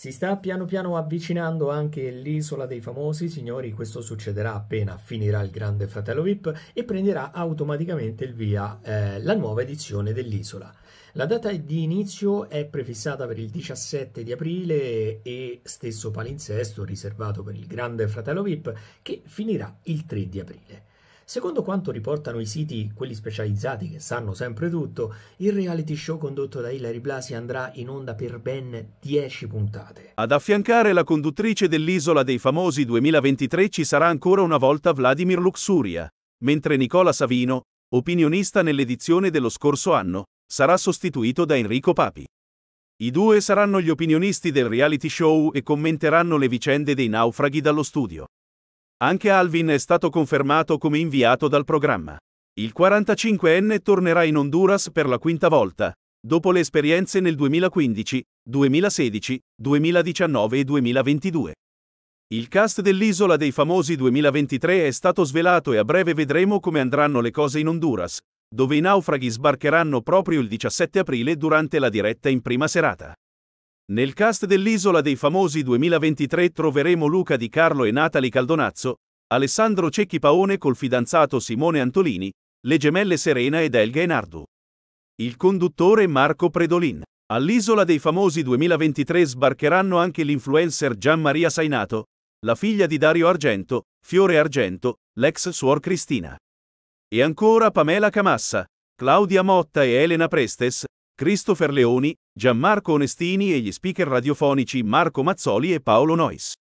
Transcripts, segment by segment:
Si sta piano piano avvicinando anche l'isola dei famosi, signori, questo succederà appena finirà il Grande Fratello VIP e prenderà automaticamente il via eh, la nuova edizione dell'isola. La data di inizio è prefissata per il 17 di aprile e stesso palinsesto riservato per il Grande Fratello VIP che finirà il 3 di aprile. Secondo quanto riportano i siti, quelli specializzati che sanno sempre tutto, il reality show condotto da Hilary Blasi andrà in onda per ben 10 puntate. Ad affiancare la conduttrice dell'Isola dei Famosi 2023 ci sarà ancora una volta Vladimir Luxuria, mentre Nicola Savino, opinionista nell'edizione dello scorso anno, sarà sostituito da Enrico Papi. I due saranno gli opinionisti del reality show e commenteranno le vicende dei naufraghi dallo studio. Anche Alvin è stato confermato come inviato dal programma. Il 45enne tornerà in Honduras per la quinta volta, dopo le esperienze nel 2015, 2016, 2019 e 2022. Il cast dell'Isola dei Famosi 2023 è stato svelato e a breve vedremo come andranno le cose in Honduras, dove i naufraghi sbarcheranno proprio il 17 aprile durante la diretta in prima serata. Nel cast dell'Isola dei Famosi 2023 troveremo Luca Di Carlo e Natali Caldonazzo, Alessandro Cecchi Paone col fidanzato Simone Antolini, le gemelle Serena ed Elga Enardu. Il conduttore Marco Predolin. All'Isola dei Famosi 2023 sbarcheranno anche l'influencer Gianmaria Sainato, la figlia di Dario Argento, Fiore Argento, l'ex suor Cristina. E ancora Pamela Camassa, Claudia Motta e Elena Prestes, Christopher Leoni, Gianmarco Onestini e gli speaker radiofonici Marco Mazzoli e Paolo Nois.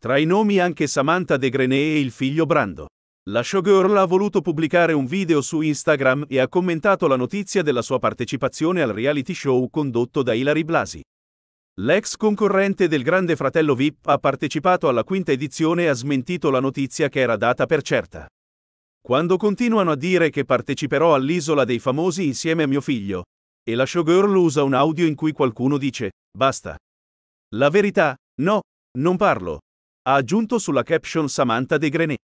Tra i nomi anche Samantha De Grenet e il figlio Brando. La showgirl ha voluto pubblicare un video su Instagram e ha commentato la notizia della sua partecipazione al reality show condotto da Hilary Blasi. L'ex concorrente del Grande Fratello VIP ha partecipato alla quinta edizione e ha smentito la notizia che era data per certa. Quando continuano a dire che parteciperò all'Isola dei Famosi insieme a mio figlio, e la showgirl usa un audio in cui qualcuno dice, basta. La verità, no, non parlo. Ha aggiunto sulla caption Samantha De Grenet.